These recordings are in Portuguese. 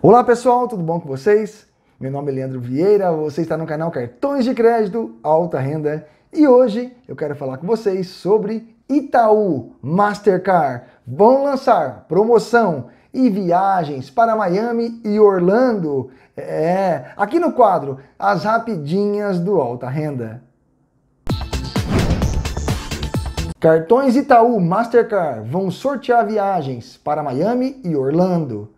Olá pessoal, tudo bom com vocês? Meu nome é Leandro Vieira, você está no canal Cartões de Crédito Alta Renda e hoje eu quero falar com vocês sobre Itaú Mastercard. Vão lançar promoção e viagens para Miami e Orlando. É, aqui no quadro, as rapidinhas do Alta Renda. Cartões Itaú Mastercard vão sortear viagens para Miami e Orlando.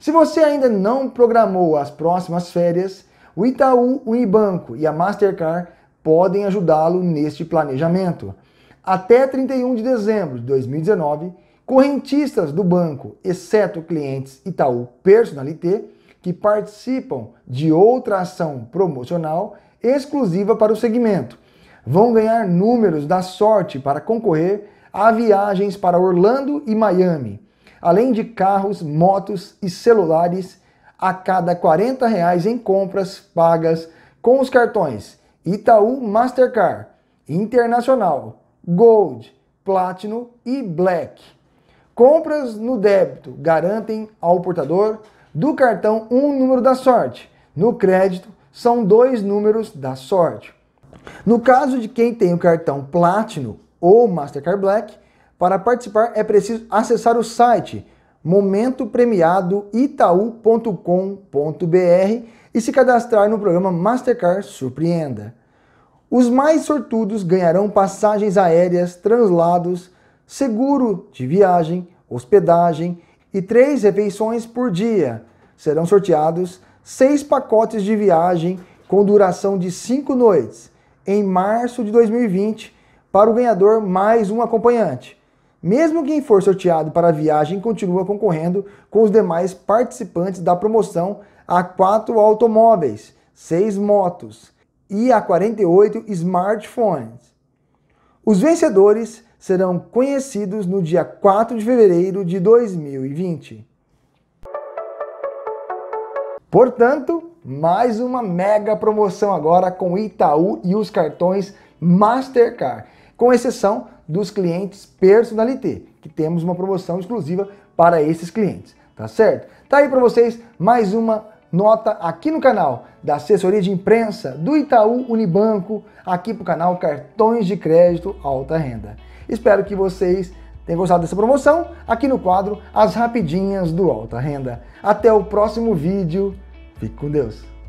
Se você ainda não programou as próximas férias, o Itaú, o Ibanco e a Mastercard podem ajudá-lo neste planejamento. Até 31 de dezembro de 2019, correntistas do banco, exceto clientes Itaú Personalité, que participam de outra ação promocional exclusiva para o segmento, vão ganhar números da sorte para concorrer a viagens para Orlando e Miami além de carros, motos e celulares a cada R$ 40 reais em compras pagas com os cartões Itaú Mastercard, Internacional, Gold, Platinum e Black. Compras no débito garantem ao portador do cartão um número da sorte. No crédito, são dois números da sorte. No caso de quem tem o cartão Platinum ou Mastercard Black, para participar é preciso acessar o site momentopremiadoitaú.com.br e se cadastrar no programa Mastercard Surpreenda. Os mais sortudos ganharão passagens aéreas, translados, seguro de viagem, hospedagem e três refeições por dia. Serão sorteados seis pacotes de viagem com duração de cinco noites em março de 2020 para o ganhador mais um acompanhante. Mesmo quem for sorteado para a viagem continua concorrendo com os demais participantes da promoção a quatro automóveis, seis motos e a 48 smartphones. Os vencedores serão conhecidos no dia 4 de fevereiro de 2020. Portanto, mais uma mega promoção agora com Itaú e os cartões Mastercard com exceção dos clientes Personalité, que temos uma promoção exclusiva para esses clientes, tá certo? Tá aí para vocês mais uma nota aqui no canal da assessoria de imprensa do Itaú Unibanco, aqui para o canal Cartões de Crédito Alta Renda. Espero que vocês tenham gostado dessa promoção aqui no quadro As Rapidinhas do Alta Renda. Até o próximo vídeo. Fique com Deus.